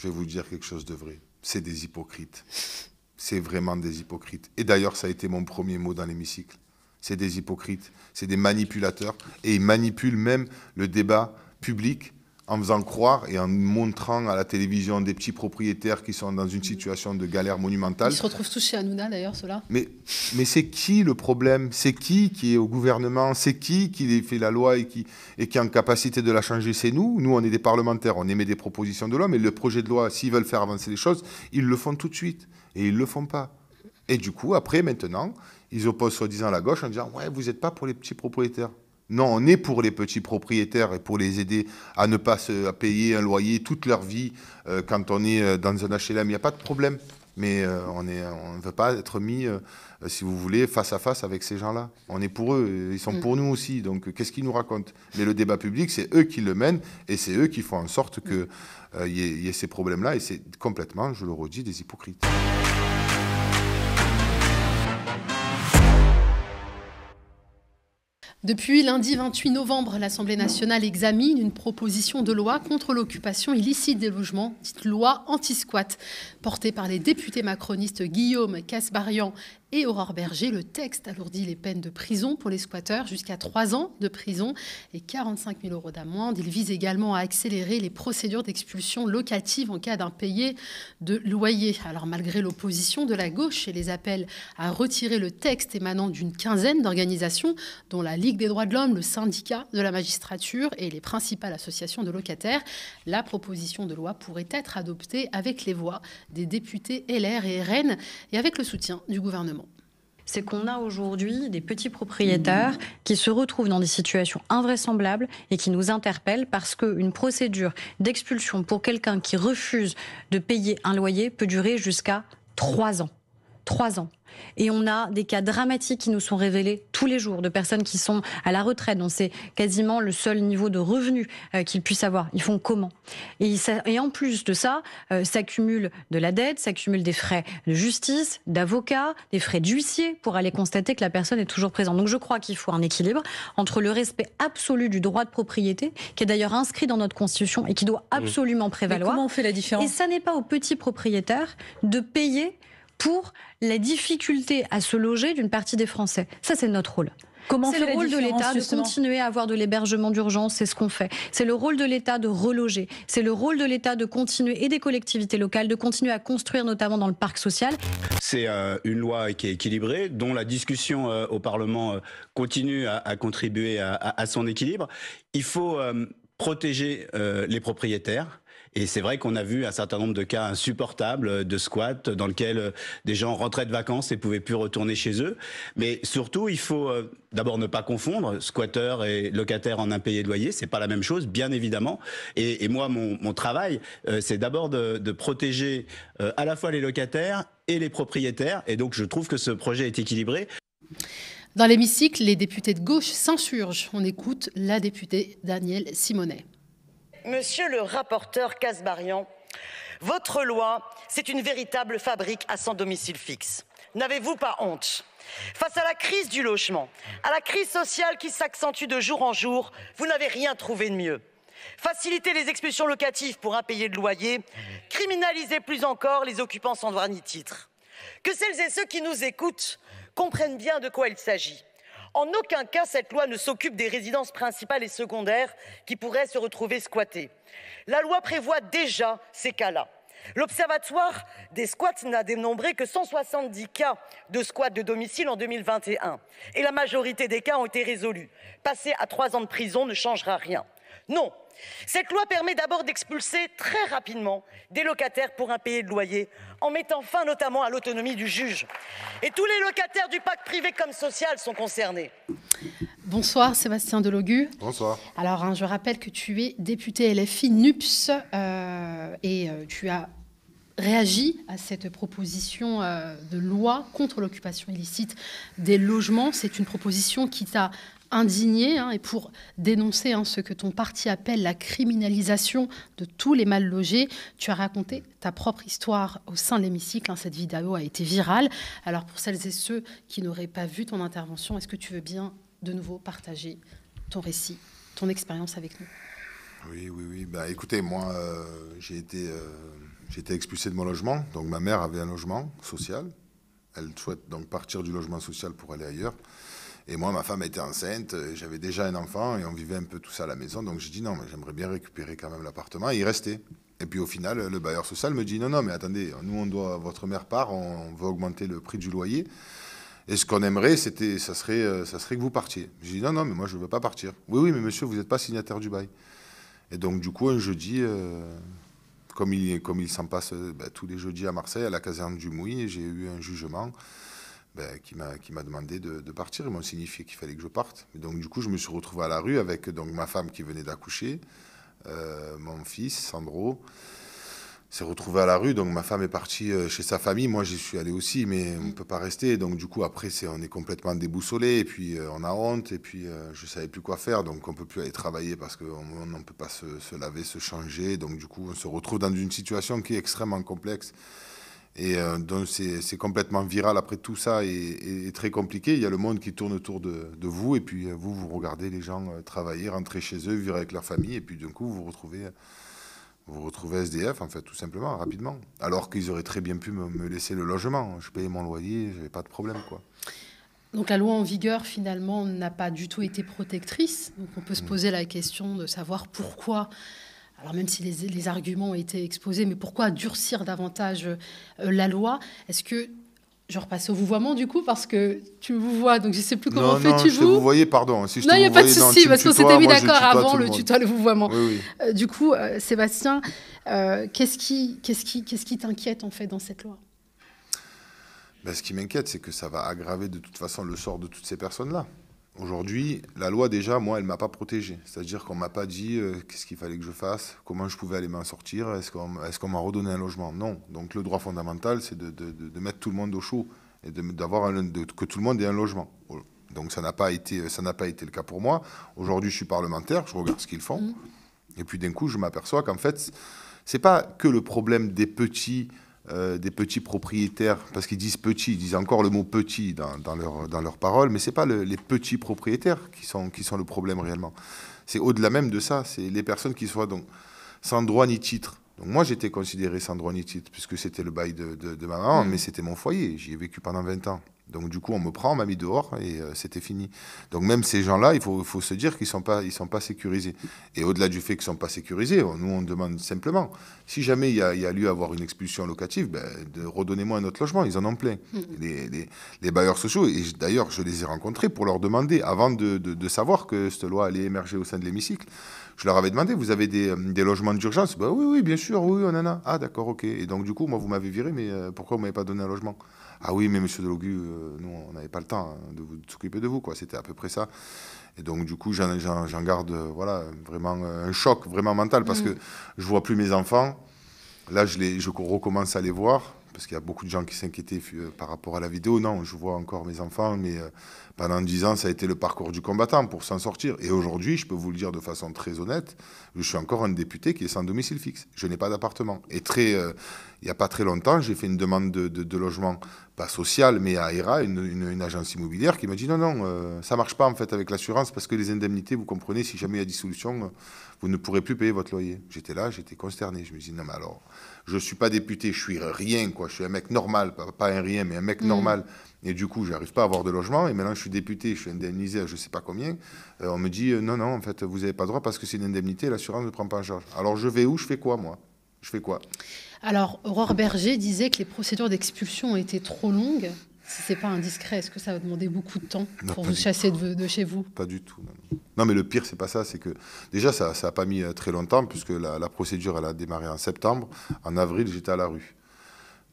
je vais vous dire quelque chose de vrai. C'est des hypocrites. C'est vraiment des hypocrites. Et d'ailleurs, ça a été mon premier mot dans l'hémicycle. C'est des hypocrites, c'est des manipulateurs. Et ils manipulent même le débat public en faisant croire et en montrant à la télévision des petits propriétaires qui sont dans une situation de galère monumentale. Ils se retrouvent tous chez Hanouna d'ailleurs, cela. Mais, mais c'est qui le problème C'est qui qui est au gouvernement C'est qui qui fait la loi et qui, et qui en capacité de la changer C'est nous. Nous, on est des parlementaires, on émet des propositions de loi, mais le projet de loi, s'ils veulent faire avancer les choses, ils le font tout de suite. Et ils ne le font pas. Et du coup, après, maintenant, ils opposent soi-disant la gauche en disant Ouais, vous n'êtes pas pour les petits propriétaires. Non, on est pour les petits propriétaires et pour les aider à ne pas payer un loyer toute leur vie euh, quand on est euh, dans un HLM. Il n'y a pas de problème. Mais euh, on ne veut pas être mis, si vous voulez, face à face avec ces gens-là. On est pour eux, ils sont mm. pour nous aussi. Donc qu'est-ce qu'ils nous racontent Mais le débat public, c'est eux qui le mènent et c'est eux qui font en sorte qu'il mm. y, ait ces problèmes-là. Et c'est complètement, je le redis, des hypocrites. Depuis lundi 28 novembre, l'Assemblée nationale examine une proposition de loi contre l'occupation illicite des logements, dite loi anti-squat, portée par les députés macronistes Guillaume Casbarian et Aurore Berger, le texte alourdit les peines de prison pour les squatteurs jusqu'à 3 ans de prison et 45 000 euros d'amende. Il vise également à accélérer les procédures d'expulsion locative en cas d'impayé de loyer. Alors malgré l'opposition de la gauche et les appels à retirer le texte émanant d'une quinzaine d'organisations, dont la Ligue des droits de l'homme, le syndicat de la magistrature et les principales associations de locataires, la proposition de loi pourrait être adoptée avec les voix des députés LR et RN et avec le soutien du gouvernement c'est qu'on a aujourd'hui des petits propriétaires qui se retrouvent dans des situations invraisemblables et qui nous interpellent parce qu'une procédure d'expulsion pour quelqu'un qui refuse de payer un loyer peut durer jusqu'à trois ans trois ans. Et on a des cas dramatiques qui nous sont révélés tous les jours de personnes qui sont à la retraite, dont c'est quasiment le seul niveau de revenu euh, qu'ils puissent avoir. Ils font comment et, et, en plus de ça, euh, s'accumule de la dette, s'accumule des frais de justice, d'avocat, des frais d'huissier pour aller constater que la personne est toujours présente. Donc je crois qu'il faut un équilibre entre le respect absolu du droit de propriété, qui est d'ailleurs inscrit dans notre Constitution et qui doit mmh. absolument prévaloir. comment on fait la différence Et ça n'est pas aux petits propriétaires de payer pour la difficulté à se loger d'une partie des Français. Ça, c'est notre rôle. Comment c'est le rôle de l'État de continuer à avoir de l'hébergement d'urgence, c'est ce qu'on fait. C'est le rôle de l'État de reloger. C'est le rôle de l'État de continuer et des collectivités locales de continuer à construire, notamment dans le parc social. C'est euh, une loi qui est équilibrée, dont la discussion euh, au Parlement euh, continue à, contribuer à, son équilibre. Il faut protéger les propriétaires et c'est vrai qu'on a vu un certain nombre de cas insupportables de squats dans lesquels euh, des gens rentraient de vacances et pouvaient plus retourner chez eux. Mais surtout, il faut euh, d'abord ne pas confondre squatteur et locataire en impayé de loyer. C'est pas la même chose, bien évidemment. Et, moi, mon, travail, euh, c'est d'abord de, de, protéger à la fois les locataires et les propriétaires. Et donc, je trouve que ce projet est équilibré. Dans l'hémicycle, les députés de gauche s'insurgent. On écoute la députée Danielle Simonet. Monsieur le rapporteur Casbarian, votre loi, c'est une véritable fabrique à sans domicile fixe. N'avez-vous pas honte Face à la crise du logement, à la crise sociale qui s'accentue de jour en jour, vous n'avez rien trouvé de mieux. Faciliter les expulsions locatives pour impayer de loyer, criminaliser plus encore les occupants sans droit ni titre. Que celles et ceux qui nous écoutent comprennent bien de quoi il s'agit. En aucun cas, cette loi ne s'occupe des résidences principales et secondaires qui pourraient se retrouver squattées. La loi prévoit déjà ces cas-là. L'Observatoire des squats n'a dénombré que 170 cas de squats de domicile en 2021. Et la majorité des cas ont été résolus. Passer à trois ans de prison ne changera rien. Non. Cette loi permet d'abord d'expulser très rapidement des locataires pour un impayés de loyer, en mettant fin notamment à l'autonomie du juge. Et tous les locataires du pacte privé comme social sont concernés. Bonsoir Sébastien Delogu. Bonsoir. Alors hein, je rappelle que tu es député LFI NUPS euh, et euh, tu as réagi à cette proposition euh, de loi contre l'occupation illicite des logements. C'est une proposition qui t'a indigné hein, et pour dénoncer hein, ce que ton parti appelle la criminalisation de tous les mal logés. Tu as raconté ta propre histoire au sein de l'hémicycle. Hein. cette vidéo a été virale. Alors pour celles et ceux qui n'auraient pas vu ton intervention, est-ce que tu veux bien de nouveau partager ton récit, ton expérience avec nous Oui, oui, oui. Bah, écoutez, moi, euh, euh, j'ai été, expulsé de mon logement. Donc ma mère avait un logement social. Elle souhaite donc partir du logement social pour aller ailleurs. Et moi, ma femme était enceinte, j'avais déjà un enfant et on vivait un peu tout ça à la maison. Donc j'ai dit non, mais j'aimerais bien récupérer quand même l'appartement et y rester. Et puis au final, le bailleur social me dit non, non, mais attendez, nous, on doit, votre mère part, on veut augmenter le prix du loyer. Et ce qu'on aimerait, c'était, ça serait, euh, ça serait que vous partiez. J'ai dit non, non, mais moi, je ne veux pas partir. Oui, oui, mais monsieur, vous n'êtes pas signataire du bail. Et donc, du coup, un jeudi, euh, comme il, comme il s'en passe euh, bah, tous les jeudis à Marseille, à la caserne du Mouy, j'ai eu un jugement. Ben, qui m'a demandé de, partir. Ils m'ont signifié qu'il fallait que je parte. donc, du coup, je me suis retrouvé à la rue avec donc, ma femme qui venait d'accoucher, euh, mon fils, Sandro. S'est retrouvé à la rue, donc ma femme est partie euh, chez sa famille. Moi, j'y suis allé aussi, mais on ne peut pas rester. Donc, du coup, après, c'est on est complètement déboussolé, et puis euh, on a honte, et puis je ne savais plus quoi faire. Donc, on ne peut plus aller travailler parce qu'on ne peut pas se, se laver, se changer. Donc, du coup, on se retrouve dans une situation qui est extrêmement complexe. Et euh, donc c'est complètement viral après tout ça et, très compliqué. Il y a le monde qui tourne autour de, vous et puis euh, vous, vous regardez les gens euh, travailler, rentrer chez eux, vivre avec leur famille et puis d'un coup vous vous retrouvez, vous retrouvez SDF en fait tout simplement, rapidement. Alors qu'ils auraient très bien pu me, me, laisser le logement. Je payais mon loyer, j'avais pas de problème quoi. Donc la loi en vigueur finalement n'a pas du tout été protectrice. Donc on peut se mmh. poser la question de savoir pourquoi alors même si les, arguments ont été exposés, mais pourquoi durcir davantage euh, la loi Est-ce que je repasse au vouvoiement du coup parce que tu me vois, donc je sais plus comment on fais-tu vous. vous voyez, pardon. Si non, il n'y a pas de souci parce qu'on s'était mis d'accord avant le, tuto le vouvoiement. Euh, du coup, euh, Sébastien, qu'est-ce qui, quest qui, quest t'inquiète en fait dans cette loi ben, ce qui m'inquiète, c'est que ça va aggraver de toute façon le sort de toutes ces personnes-là. Aujourd'hui, la loi, déjà, moi, elle ne m'a pas protégé. C'est-à-dire qu'on ne m'a pas dit euh, qu'est-ce qu'il fallait que je fasse, comment je pouvais aller m'en sortir, est-ce qu'on m'a redonné un logement Non. Donc, le droit fondamental, c'est de, mettre tout le monde au chaud et d'avoir que tout le monde ait un logement. Donc, ça n'a pas, été, euh, ça pas été le cas pour moi. Aujourd'hui, je suis parlementaire, je regarde ce qu'ils font. Mmh. Et puis, d'un coup, je m'aperçois qu'en fait, ce n'est pas que le problème des petits euh, des petits propriétaires, parce qu'ils disent petits, ils disent encore le mot petit dans, leurs dans leur paroles, mais ce n'est pas les petits propriétaires qui sont, qui sont le problème réellement. C'est au-delà même de ça, c'est les personnes qui soient donc sans droit ni titre. Donc moi j'étais considéré sans droit ni titre, puisque c'était le bail de, ma maman, mmh. mais c'était mon foyer, j'y ai vécu pendant 20 ans. Donc du coup, on me prend, on m'a mis dehors et euh, c'était fini. Donc même ces gens-là, il faut, se dire qu'ils ne sont, pas, sont pas sécurisés. Et au-delà du fait qu'ils ne sont pas sécurisés, nous, on demande simplement, si jamais il y a, lieu à avoir une expulsion locative, ben, redonnez-moi un autre logement, ils en ont plein. Mm. Les, bailleurs sociaux, et d'ailleurs, je les ai rencontrés pour leur demander, avant de, savoir que cette loi allait émerger au sein de l'hémicycle, je leur avais demandé, vous avez des, euh, logements d'urgence ben Oui, oui, bien sûr, oui, on en a. Ah d'accord, ok. Et donc du coup, moi, vous m'avez viré, mais euh, pourquoi vous ne m'avez pas donné un logement ah oui, mais monsieur Delogu, euh, nous, on n'avait pas le temps hein, de vous s'occuper de vous, quoi. C'était à peu près ça. Et donc, du coup, j'en garde euh, voilà, vraiment euh, un choc, vraiment mental, parce mm. que je ne vois plus mes enfants. Là, je, je recommence à les voir, parce qu'il y a beaucoup de gens qui s'inquiétaient par rapport à la vidéo. Non, je vois encore mes enfants, mais pendant dix ans, ça a été le parcours du combattant pour s'en sortir. Et aujourd'hui, je peux vous le dire de façon très honnête, je suis encore un député qui est sans domicile fixe. Je n'ai pas d'appartement. Et très, euh, il n'y a pas très longtemps, j'ai fait une demande de, logement, pas social, mais à ERA, une, agence immobilière, qui m'a dit non, non, euh, ça ne marche pas en fait avec l'assurance parce que les indemnités, vous comprenez, si jamais il y a dissolution, euh, vous ne pourrez plus payer votre loyer. J'étais là, j'étais consterné. Je me dis non, mais alors, je ne suis pas député, je suis rien, quoi. Je suis un mec normal, pas, un rien, mais un mec mm. normal. Et du coup, je n'arrive pas à avoir de logement. Et maintenant, je suis député, je suis indemnisé à je ne sais pas combien. Euh, on me dit, euh, non, non, en fait, vous n'avez pas droit parce que c'est une indemnité l'assurance ne prend pas en charge. Alors, je vais où Je fais quoi, moi Je fais quoi Alors, Aurore Berger disait que les procédures d'expulsion étaient trop longues. Si c'est pas indiscret, est-ce que ça va demander beaucoup de temps pour vous chasser de, chez vous Pas du tout. Non. mais le pire, c'est pas ça. C'est que déjà, ça n'a pas mis euh, très longtemps puisque la, la procédure, elle a démarré en septembre. En avril, j'étais à la rue.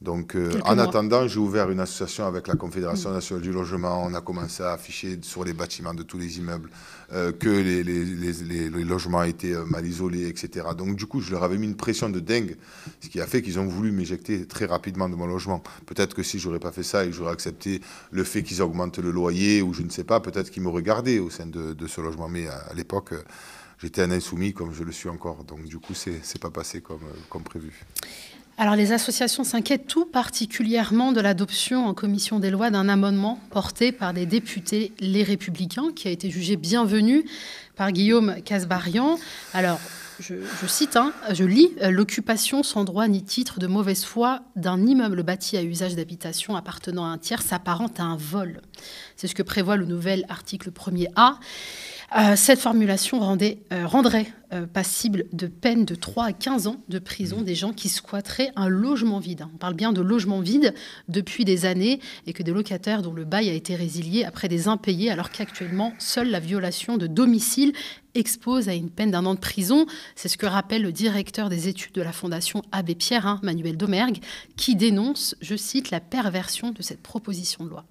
Donc, euh, en attendant, j'ai ouvert une association avec la Confédération nationale du logement. On a commencé à afficher sur les bâtiments de tous les immeubles euh, que les, logements étaient euh, mal isolés, etc. Donc, du coup, je leur avais mis une pression de dingue, ce qui a fait qu'ils ont voulu m'éjecter très rapidement de mon logement. Peut-être que si j'aurais pas fait ça et que j'aurais accepté le fait qu'ils augmentent le loyer ou je ne sais pas, peut-être qu'ils m'auraient gardé au sein de, ce logement. Mais à, l'époque, j'étais un insoumis comme je le suis encore. Donc, du coup, c'est pas passé comme prévu. Alors les associations s'inquiètent tout particulièrement de l'adoption en commission des lois d'un amendement porté par des députés les républicains qui a été jugé bienvenu par Guillaume Casbarian. Alors je, cite, hein, je lis, l'occupation sans droit ni titre de mauvaise foi d'un immeuble bâti à usage d'habitation appartenant à un tiers s'apparente à un vol. C'est ce que prévoit le nouvel article 1er A. Euh, cette formulation euh, rendrait euh, passible de peine de 3 à 15 ans de prison mmh. des gens qui squatteraient un logement vide. On parle bien de logement vide depuis des années et que des locataires dont le bail a été résilié après des impayés, alors qu'actuellement, seule la violation de domicile expose à une peine d'un an de prison. C'est ce que rappelle le directeur des études de la Fondation Abbé Pierre, hein, Manuel Domergue, qui dénonce, je cite, la perversion de cette proposition de loi.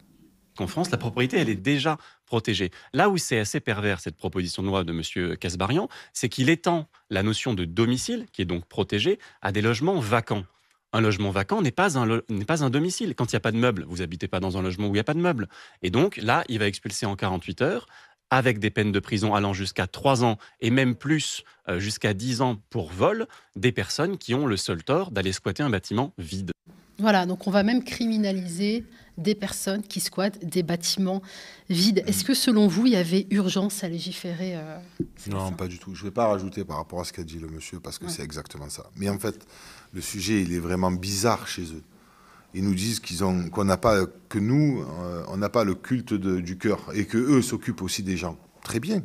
En France, la propriété, elle est déjà protégée. Là où c'est assez pervers, cette proposition de loi de M. Casbarian, c'est qu'il étend la notion de domicile, qui est donc protégée, à des logements vacants. Un logement vacant n'est pas, un n'est pas un domicile. Quand il n'y a pas de meubles, vous habitez pas dans un logement où il n'y a pas de meubles. Et donc là, il va expulser en 48 heures avec des peines de prison allant jusqu'à 3 ans et même plus, euh, jusqu'à 10 ans pour vol, des personnes qui ont le seul tort d'aller squatter un bâtiment vide. Voilà, donc on va même criminaliser des personnes qui squattent des bâtiments vides. Est-ce que selon vous, il y avait urgence à légiférer euh, Non, pas du tout. Je ne vais pas rajouter par rapport à ce qu'a dit le monsieur, parce que c'est exactement ça. Mais en fait, le sujet, il est vraiment bizarre chez eux. Ils nous disent qu'on n'a pas, que nous, euh, on n'a pas le culte du cœur et que eux s'occupent aussi des gens. Très bien.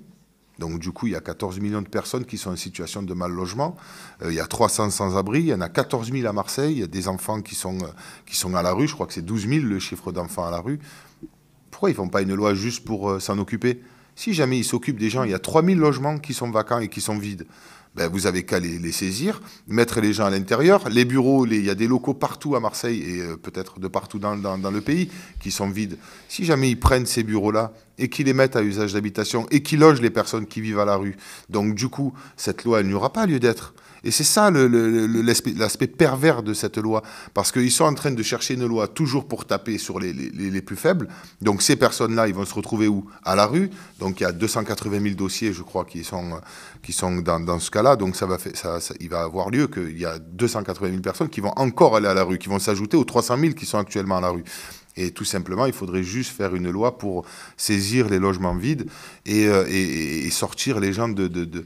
Donc du coup, il y a 14 millions de personnes qui sont en situation de mal logement. Euh, il y a 300 sans-abri, il y en a 14 000 à Marseille. Il y a des enfants qui sont, euh, qui sont à la rue. Je crois que c'est 12 000 le chiffre d'enfants à la rue. Pourquoi ils font pas une loi juste pour euh, s'en occuper Si jamais ils s'occupent des gens, il y a 3 000 logements qui sont vacants et qui sont vides. Ben, vous avez qu'à les, saisir, mettre les gens à l'intérieur. Les bureaux, il y a des locaux partout à Marseille et peut-être de partout dans, le pays qui sont vides. Si jamais ils prennent ces bureaux-là et qui les mettent à usage d'habitation et qui logent les personnes qui vivent à la rue. Donc du coup, cette loi, elle n'aura pas lieu d'être. Et c'est ça l'aspect pervers de cette loi, parce qu'ils sont en train de chercher une loi toujours pour taper sur les, les, plus faibles. Donc ces personnes-là, ils vont se retrouver où À la rue. Donc il y a 280 000 dossiers, je crois, qui sont, qui sont dans, dans ce cas-là. Donc ça va fait, ça, il va avoir lieu qu'il y a 280 000 personnes qui vont encore aller à la rue, qui vont s'ajouter aux 300 000 qui sont actuellement à la rue. Et tout simplement, il faudrait juste faire une loi pour saisir les logements vides et, euh, sortir les gens de, de,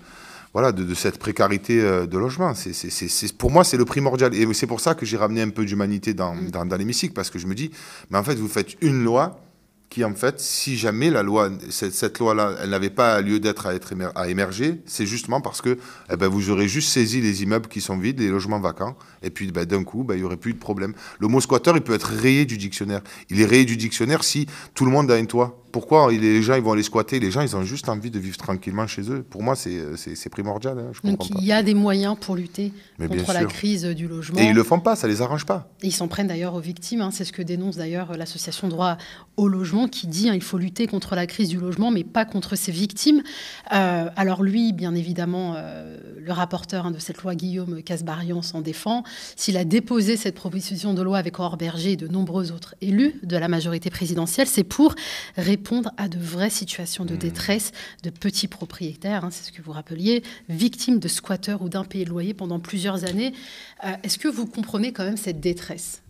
voilà, de, cette précarité euh, de logement. C'est, pour moi, c'est le primordial. Et c'est pour ça que j'ai ramené un peu d'humanité dans, mm. dans l'hémicycle, parce que je me dis, mais en fait, vous faites une loi qui, en fait, si jamais la loi, cette, loi-là, elle n'avait pas lieu d'être à, être à émerger, c'est justement parce que eh ben, vous aurez juste saisi les immeubles qui sont vides, les logements vacants, et puis ben, d'un coup, ben, il y n'y aurait plus de problème. Le mot squatter, il peut être rayé du dictionnaire. Il est rayé du dictionnaire si tout le monde a un toit. Pourquoi les gens ils vont aller squatter Les gens ils ont juste envie de vivre tranquillement chez eux. Pour moi c'est primordial. Hein, Donc il y a des moyens pour lutter contre la crise du logement. Et ils le font pas, ça les arrange pas. ils s'en prennent d'ailleurs aux victimes. Hein. C'est ce que dénonce d'ailleurs euh, l'association Droit au logement qui dit hein, il faut lutter contre la crise du logement, mais pas contre ses victimes. Euh, alors lui, bien évidemment, euh, le rapporteur hein, de cette loi, Guillaume Casbarian, s'en défend. S'il a déposé cette proposition de loi avec Orberger et de nombreux autres élus de la majorité présidentielle, c'est pour ré répondre à de vraies situations de mmh. détresse de petits propriétaires, hein, c'est ce que vous rappeliez, victimes de squatteurs ou d'impayés de loyers pendant plusieurs années. Euh, est-ce que vous comprenez quand même cette détresse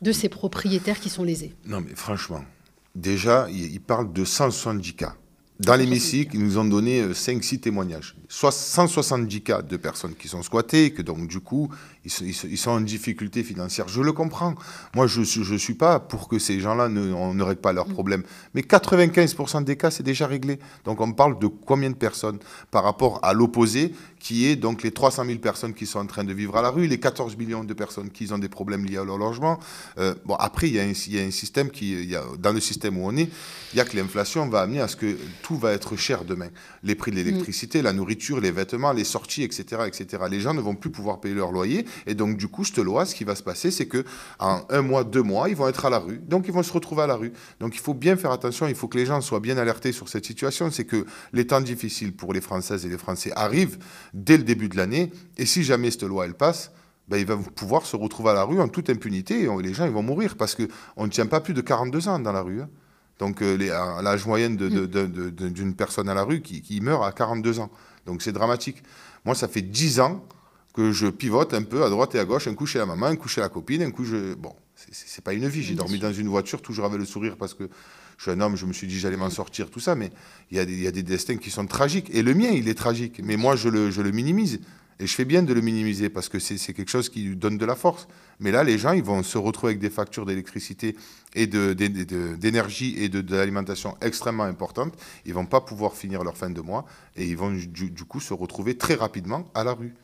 de ces propriétaires qui sont lésés Non, mais franchement, déjà, ils parlent de 170 cas. Dans l'hémicycle, ils nous ont donné 5-6 euh, témoignages. Soit 170 cas de personnes qui sont squattées, que donc du coup, ils, sont en difficulté financière. Je le comprends. Moi, je ne suis pas pour que ces gens-là ne, on ne règle pas leurs mm. problèmes. Mais 95% des cas, c'est déjà réglé. Donc, on parle de combien de personnes par rapport à l'opposé, qui est donc les 300 000 personnes qui sont en train de vivre à la rue, les 14 millions de personnes qui ont des problèmes liés à leur logement. Euh, bon, après, il y, a un, système qui, dans le système où on est, il y a que l'inflation va amener à ce que tout va être cher demain. Les prix de mm. l'électricité, la nourriture, les vêtements, les sorties, etc., etc. Les gens ne vont plus pouvoir payer leur loyer et donc, du coup, cette loi, ce qui va se passer, c'est que en un mois, deux mois, ils vont être à la rue. Donc, ils vont se retrouver à la rue. Donc, il faut bien faire attention. Il faut que les gens soient bien alertés sur cette situation. C'est que les temps difficiles pour les Françaises et les Français arrivent dès le début de l'année. Et si jamais cette loi, elle passe, ben, il va pouvoir se retrouver à la rue en toute impunité et les gens ils vont mourir parce qu'on ne tient pas plus de 42 ans dans la rue. Hein. Donc euh, l'âge moyen mm. d'une personne à la rue qui, qui meurt à 42 ans. Donc c'est dramatique. Moi, ça fait 10 ans que je pivote un peu à droite et à gauche, un coup chez la maman, un coup chez la copine, un coup je... Bon, c'est pas une vie, j'ai dormi dans une voiture, toujours avec le sourire, parce que je suis un homme, je me suis dit j'allais m'en sortir, tout ça, mais il y, a des destins qui sont tragiques, et le mien, il est tragique, mais moi, je le, je le minimise, et je fais bien de le minimiser, parce que c'est quelque chose qui donne de la force. Mais là, les gens, ils vont se retrouver avec des factures d'électricité et d'énergie et de, extrêmement importantes, ils vont pas pouvoir finir leur fin de mois, et ils vont du coup se retrouver très rapidement à la rue.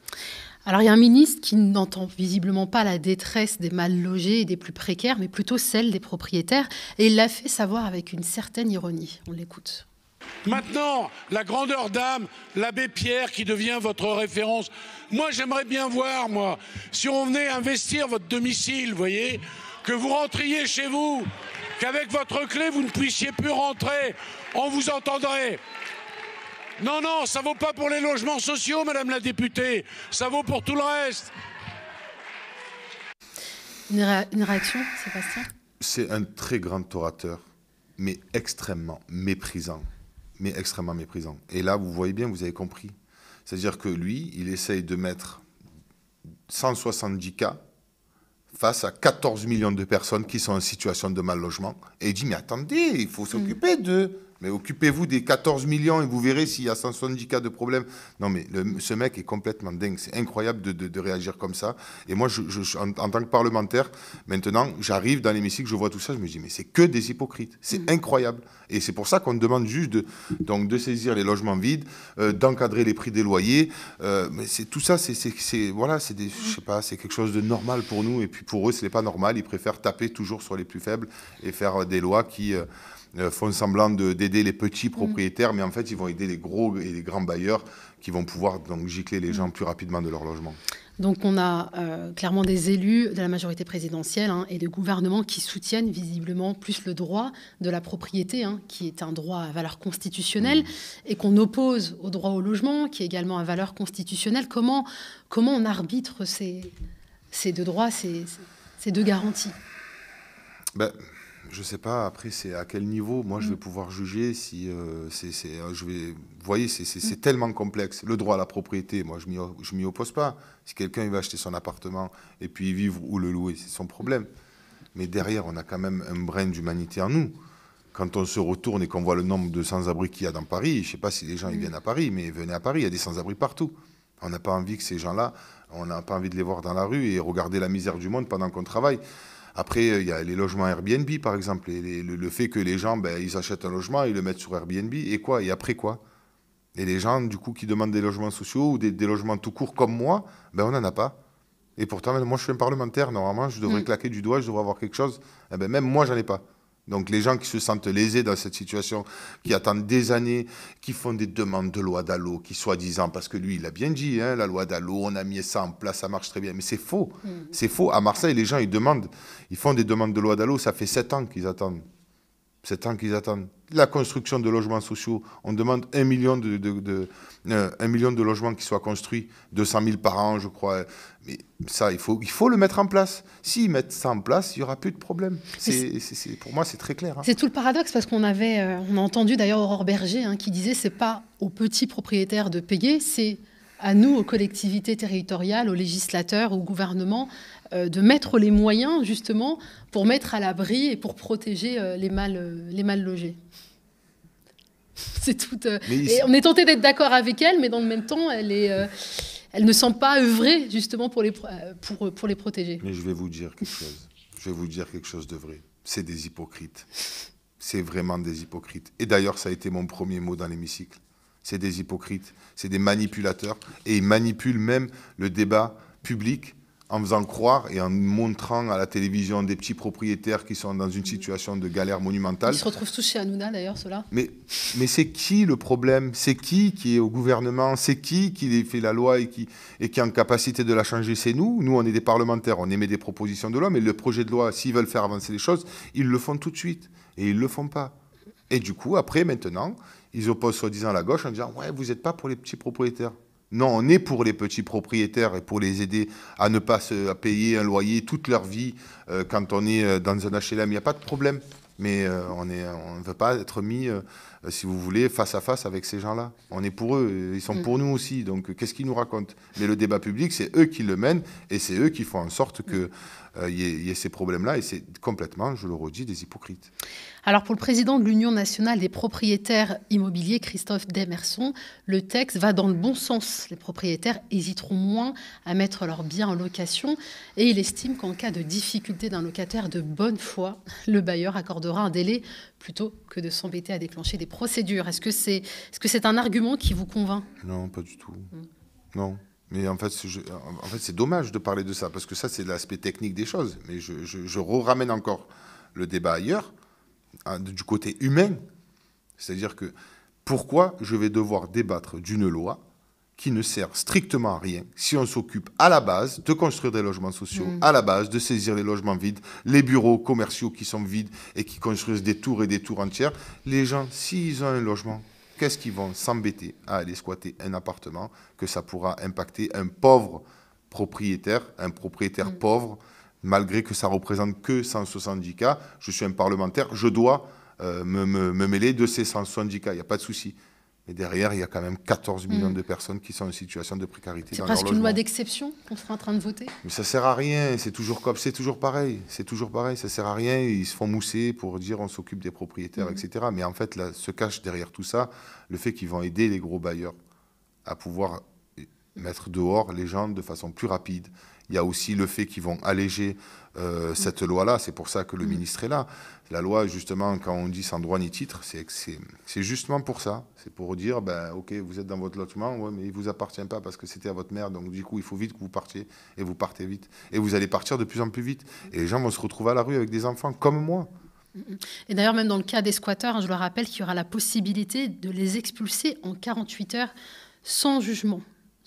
Alors il y a un ministre qui n'entend visiblement pas la détresse des mal logés et des plus précaires, mais plutôt celle des propriétaires, et il l'a fait savoir avec une certaine ironie. On l'écoute. Maintenant, la grandeur d'âme, l'abbé Pierre qui devient votre référence. Moi, j'aimerais bien voir, moi, si on venait investir votre domicile, voyez, que vous rentriez chez vous, qu'avec votre clé, vous ne puissiez plus rentrer. On vous entendrait. Non, non, ça vaut pas pour les logements sociaux, Madame la députée. Ça vaut pour tout le reste. Une, une réaction, Sébastien C'est un très grand orateur, mais extrêmement méprisant. Mais extrêmement méprisant. Et là, vous voyez bien, vous avez compris. C'est-à-dire que lui, il essaye de mettre 170 cas face à 14 millions de personnes qui sont en situation de mal logement. Et il dit, mais attendez, il faut hmm. s'occuper de mais occupez-vous des 14 millions et vous verrez s'il y a 170 cas de problème. Non, mais ce mec est complètement dingue. C'est incroyable de, de, réagir comme ça. Et moi, je, en, tant que parlementaire, maintenant, j'arrive dans l'hémicycle, je vois tout ça, je me dis, mais c'est que des hypocrites. C'est mm. incroyable. Et c'est pour ça qu'on demande juste de, donc, de saisir les logements vides, euh, d'encadrer les prix des loyers. Euh, mais c'est tout ça, c'est voilà, c'est pas, c'est quelque chose de normal pour nous. Et puis pour eux, ce n'est pas normal. Ils préfèrent taper toujours sur les plus faibles et faire euh, des lois qui. Euh, font semblant d'aider les petits mm. propriétaires, mais en fait, ils vont aider les gros et les grands bailleurs qui vont pouvoir donc gicler les mm. gens plus rapidement de leur logement. Donc on a euh, clairement des élus de la majorité présidentielle hein, et de gouvernements qui soutiennent visiblement plus le droit de la propriété, hein, qui est un droit à valeur constitutionnelle, mm. et qu'on oppose au droit au logement, qui est également à valeur constitutionnelle. Comment, comment on arbitre ces, ces deux droits, ces, ces deux garanties ben, je ne sais pas. Après, c'est à quel niveau moi je vais mm. pouvoir juger si euh, c'est, euh, je vais. Vous voyez, mm. c'est, tellement complexe. Le droit à la propriété, moi je m'y, m'y oppose pas. Si quelqu'un il va acheter son appartement et puis vivre ou le louer, c'est son problème. Mais derrière, on a quand même un brin d'humanité en nous. Quand on se retourne et qu'on voit le nombre de sans-abri qu'il y a dans Paris, je ne sais pas si les gens ils mm. viennent à Paris, mais venez à Paris, il y a des sans-abri partout. On n'a pas envie que ces gens-là, on n'a pas envie de les voir dans la rue et regarder la misère du monde pendant qu'on travaille. Après, euh, il y a les logements Airbnb, par exemple. Et le, fait que les gens, ben, ils achètent un logement, ils le mettent sur Airbnb, et quoi Et après quoi Et les gens, du coup, qui demandent des logements sociaux ou des, logements tout courts comme moi, ben, on n'en a pas. Et pourtant, moi, je suis un parlementaire, normalement, je devrais mm. claquer du doigt, je devrais avoir quelque chose. Eh ben, même moi, j'en ai pas. Donc les gens qui se sentent lésés dans cette situation, qui attendent des années, qui font des demandes de loi d'allô, qui soi-disant, parce que lui, il a bien dit, hein, la loi d'allô, on a mis ça en place, ça marche très bien, mais c'est faux. Mm. C'est faux. À Marseille, les gens, ils demandent, ils font des demandes de loi d'Allo, ça fait sept ans qu'ils attendent. C'est tant qu'ils attendent. La construction de logements sociaux, on demande un million de, de, euh, million de logements qui soient construits, 200 000 par an, je crois. Mais ça, il faut, il faut le mettre en place. S'ils mettent ça en place, il n'y aura plus de problème. C'est, pour moi, c'est très clair. Hein. C'est tout le paradoxe, parce qu'on avait, euh, on a entendu d'ailleurs Aurore Berger hein, qui disait c'est pas aux petits propriétaires de payer, c'est à nous, aux collectivités territoriales, aux législateurs, au gouvernement, euh, de mettre les moyens justement pour mettre à l'abri et pour protéger euh, les, mal, euh, les mal logés. C'est tout. on est tenté d'être d'accord avec elle, mais dans le même temps, elle est elle ne semble pas œuvrer justement pour les, pour, pour les protéger. Mais je vais vous dire quelque chose. Je vais vous dire quelque chose de vrai. C'est des hypocrites. C'est vraiment des hypocrites. Et d'ailleurs, ça a été mon premier mot dans l'hémicycle. C'est des hypocrites, c'est des manipulateurs. Et ils manipulent même le débat public en faisant croire et en montrant à la télévision des petits propriétaires qui sont dans une situation de galère monumentale. Ils se retrouvent tous chez Hanouna d'ailleurs, cela. Mais, mais c'est qui le problème C'est qui qui est au gouvernement C'est qui qui fait la loi et qui, et qui est en capacité de la changer C'est nous. Nous, on est des parlementaires, on émet des propositions de loi, mais le projet de loi, s'ils veulent faire avancer les choses, ils le font tout de suite. Et ils ne le font pas. Et du coup, après, maintenant, ils opposent soi-disant la gauche en disant Ouais, vous n'êtes pas pour les petits propriétaires. Non, on est pour les petits propriétaires et pour les aider à ne pas se, à payer un loyer toute leur vie euh, quand on est euh, dans un HLM. Il n'y a pas de problème mais euh, on ne veut pas être mis, euh, si vous voulez, face à face avec ces gens-là. On est pour eux, ils sont mm. pour nous aussi, donc qu'est-ce qu'ils nous racontent Mais le débat public, c'est eux qui le mènent, et c'est eux qui font en sorte mm. qu'il euh, y, ait ces problèmes-là et c'est complètement, je le redis, des hypocrites. Alors pour le président de l'Union nationale des propriétaires immobiliers, Christophe Demerson, le texte va dans le bon sens. Les propriétaires hésiteront moins à mettre leurs biens en location et il estime qu'en cas de difficulté d'un locataire de bonne foi, le bailleur accordera aura un délai plutôt que de s'embêter à déclencher des procédures. Est-ce que c'est c'est un argument qui vous convainc Non, pas du tout. Hmm. Non. Mais en fait, en fait c'est dommage de parler de ça, parce que ça, c'est l'aspect technique des choses. Mais je, je, je ramène encore le débat ailleurs, hein, du côté humain. C'est-à-dire que pourquoi je vais devoir débattre d'une loi qui ne sert strictement à rien si on s'occupe à la base de construire des logements sociaux, mm. à la base de saisir les logements vides, les bureaux commerciaux qui sont vides et qui construisent des tours et des tours entières. Les gens, s'ils ont un logement, qu'est-ce qu'ils vont s'embêter à aller squatter un appartement que ça pourra impacter un pauvre propriétaire, un propriétaire mm. pauvre, malgré que ça représente que 170 cas. Je suis un parlementaire, je dois euh, me, me mêler de ces 170 cas, il n'y a pas de souci. Et derrière, il y a quand même 14 millions mm. de personnes qui sont en situation de précarité. C'est presque une loi d'exception qu'on sera en train de voter. Mais ça sert à rien. C'est toujours comme, c'est toujours pareil. C'est toujours pareil. Ça sert à rien. Ils se font mousser pour dire on s'occupe des propriétaires, mm. etc. Mais en fait, là, se cache derrière tout ça le fait qu'ils vont aider les gros bailleurs à pouvoir eh, mettre dehors les gens de façon plus rapide il y a aussi le fait qu'ils vont alléger euh, cette loi-là. C'est pour ça que le mm. ministre est là. La loi, justement, quand on dit sans droit ni titre, c'est justement pour ça. C'est pour dire, ben, OK, vous êtes dans votre lotement, mais il ne vous appartient pas parce que c'était à votre mère. Donc, du coup, il faut vite que vous partiez. Et vous partez vite. Et vous allez partir de plus en plus vite. Et les gens vont se retrouver à la rue avec des enfants comme moi. Et d'ailleurs, même dans le cas des squatteurs, hein, je le rappelle qu'il y aura la possibilité de les expulser en 48 heures sans jugement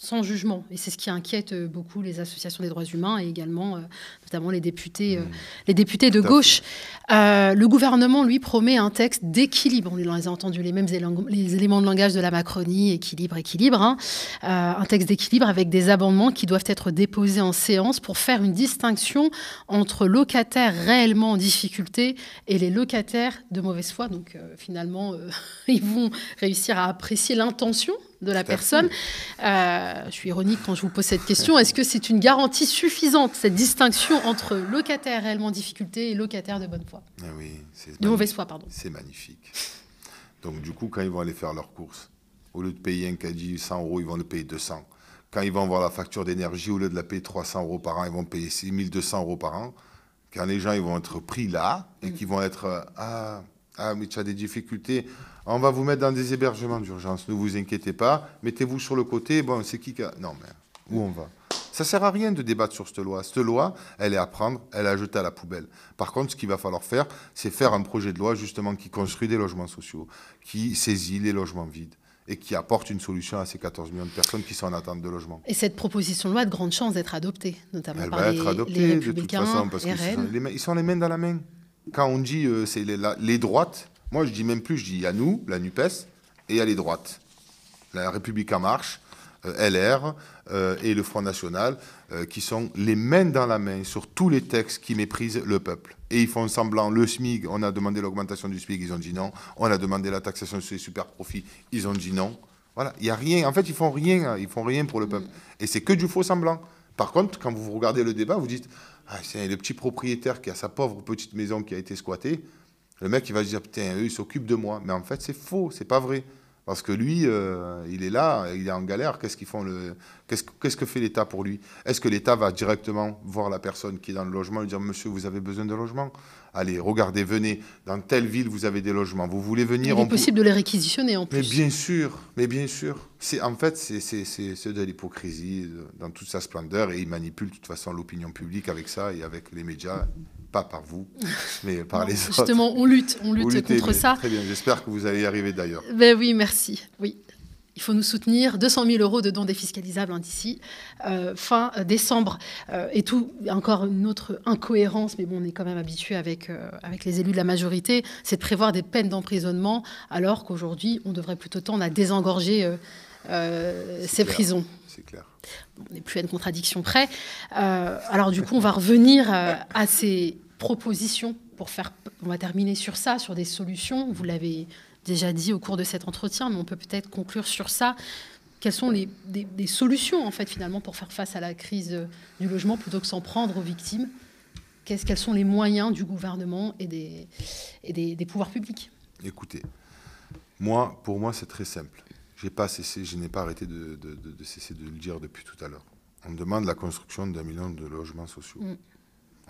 sans jugement. Et c'est ce qui inquiète euh, beaucoup les associations des droits humains et également euh, notamment les députés, euh, mmh. les députés de gauche. le gouvernement, lui, promet un texte d'équilibre. On les a entendus les mêmes les éléments de langage de la Macronie, équilibre, équilibre. Hein. un texte d'équilibre avec des amendements qui doivent être déposés en séance pour faire une distinction entre locataires réellement en difficulté et les locataires de mauvaise foi. Donc finalement, ils vont réussir à apprécier l'intention de la personne. Euh, je suis ironique quand je vous pose cette question. Est-ce que c'est une garantie suffisante, cette distinction entre locataire réellement en difficulté et locataire de bonne foi ah oui, De mauvaise foi, pardon. C'est magnifique. Donc du coup, quand ils vont aller faire leur courses, au lieu de payer un caddie 100 euros, ils vont le payer 200. Quand ils vont voir la facture d'énergie, au lieu de la payer 300 euros par an, ils vont payer 6200 euros par an. Quand les gens ils vont être pris là et qui mm. qu'ils vont être euh, ah, ah mais tu as des difficultés on va vous mettre dans des hébergements d'urgence, ne vous inquiétez pas. Mettez-vous sur le côté. Bon, c'est qui qui a... Non, mais où on va Ça ne sert à rien de débattre sur cette loi. Cette loi, elle est à prendre, elle est à jeter à la poubelle. Par contre, ce qu'il va falloir faire, c'est faire un projet de loi justement qui construit des logements sociaux, qui saisit les logements vides et qui apporte une solution à ces 14 millions de personnes qui sont en attente de logement. Et cette proposition de loi a de grandes chances d'être adoptée, notamment par les, être de toute parce ils sont les mains dans la main. Quand on dit euh, c'est les droites, moi, je dis même plus, je dis à nous, la NUPES, et à les droites. La République en marche, euh, LR euh, et le Front National, euh, qui sont les mains dans la main sur tous les textes qui méprisent le peuple. Et ils font semblant, le SMIG, on a demandé l'augmentation du SMIG, ils ont dit non. On a demandé la taxation sur les super profits, ils ont dit non. Voilà, il n'y a rien. En fait, ils font rien, hein. ils font rien pour le peuple. Mm. Et c'est que du faux semblant. Par contre, quand vous regardez le débat, vous dites, ah, c'est le petit propriétaire qui a sa pauvre petite maison qui a été squattée. Le mec, il va se dire, putain, eux, ils s'occupent de moi. Mais en fait, c'est faux, c'est pas vrai. Parce que lui, euh, il est là, il est en galère. Qu'est-ce qu'ils font le... Qu'est-ce, qu'est-ce que fait l'État pour lui Est-ce que l'État va directement voir la personne qui est dans le logement et lui dire Monsieur, vous avez besoin de logement Allez, regardez, venez. Dans telle ville, vous avez des logements. Vous voulez venir Il est possible de les réquisitionner en plus. Mais bien sûr, mais bien sûr. C'est en fait, c'est, c'est, c'est de l'hypocrisie euh, dans toute sa splendeur et il manipule de toute façon l'opinion publique avec ça et avec les médias pas par vous, mais par les autres. Justement, on lutte, on lutte contre ça. Très bien, j'espère que vous allez y arriver d'ailleurs. Ben oui, merci. Oui, il faut nous soutenir. 200 000 euros de dons défiscalisables hein, d'ici euh, fin euh, décembre. Euh, et tout, encore une autre incohérence, mais bon, on est quand même habitué avec, avec les élus de la majorité, c'est de prévoir des peines d'emprisonnement, alors qu'aujourd'hui, on devrait plutôt tendre à désengorger ces prisons. C'est clair. On n'est plus à une contradiction près. alors du coup, on va revenir à ces propositions pour faire. On va terminer sur ça, sur des solutions. Vous l'avez déjà dit au cours de cet entretien, mais on peut peut-être conclure sur ça. Quelles sont les des, solutions en fait finalement pour faire face à la crise du logement plutôt que s'en prendre aux victimes Quels sont les moyens du gouvernement et des, pouvoirs publics Écoutez, moi, pour moi, c'est très simple. Pas cessé, je n'ai pas arrêté de, cesser de le dire depuis tout à l'heure. On demande la construction d'un million de logements sociaux. Mm.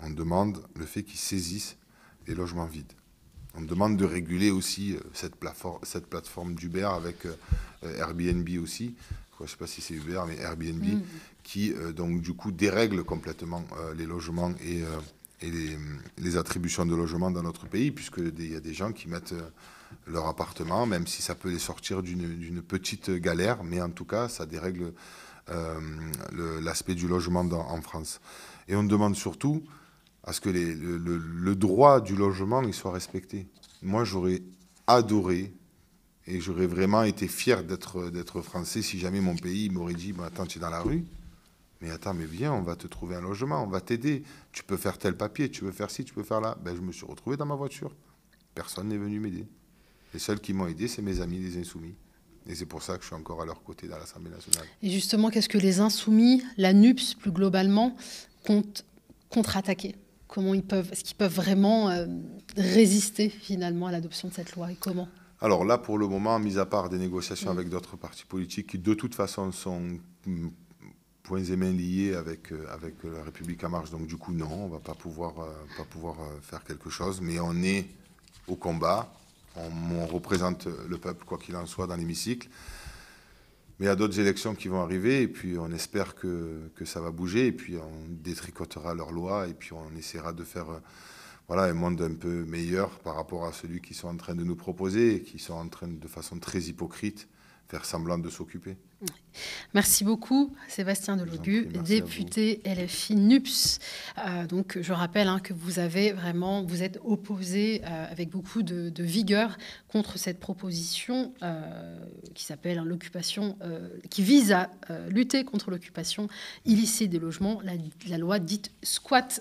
On demande le fait qu'ils saisissent les logements vides. On demande de réguler aussi euh, cette plateforme, cette plateforme d'Uber avec euh, Airbnb aussi. Je ne sais pas si c'est Uber, mais Airbnb, mm. qui euh, donc du coup dérègle complètement les logements et, les, attributions de logements dans notre pays, puisqu'il y a des gens qui mettent leur appartement, même si ça peut les sortir d'une petite galère, mais en tout cas, ça dérègle l'aspect du logement en France. Et on demande surtout à ce que les, le, droit du logement il soit respecté. Moi, j'aurais adoré et j'aurais vraiment été fier d'être français si jamais mon pays m'aurait dit bah, Attends, tu es dans la rue, mais attends, mais viens, on va te trouver un logement, on va t'aider. Tu peux faire tel papier, tu peux faire ci, tu peux faire là. Ben, je me suis retrouvé dans ma voiture. Personne n'est venu m'aider. Les seuls qui m'ont aidé, c'est mes amis des Insoumis. Et c'est pour ça que je suis encore à leur côté dans l'Assemblée nationale. Et justement, qu'est-ce que les Insoumis, la NUPS plus globalement, comptent contre-attaquer comment ils peuvent, est-ce qu'ils peuvent vraiment euh, résister finalement à l'adoption de cette loi et comment Alors là, pour le moment, mis à part des négociations mm. avec d'autres partis politiques qui de toute façon sont mm, points et mains liés euh, avec, la République en marche, donc du coup non, on ne va pas pouvoir, euh, pas pouvoir faire quelque chose, mais on est au combat, on représente le peuple quoi qu'il en soit dans l'hémicycle. Mais il y a d'autres élections qui vont arriver et puis on espère que, que, ça va bouger et puis on détricotera leurs lois et puis on essaiera de faire euh, voilà, un monde un peu meilleur par rapport à celui qu'ils sont en train de nous proposer et qui sont en train de façon très hypocrite faire semblant de s'occuper. Merci beaucoup, Sébastien Delogu, député LFI NUPS. Euh, donc, je rappelle hein, que vous avez vraiment, vous êtes opposé euh, avec beaucoup de, vigueur contre cette proposition euh, qui s'appelle hein, l'occupation, qui vise à lutter contre l'occupation illicite des logements, la, la, loi dite squat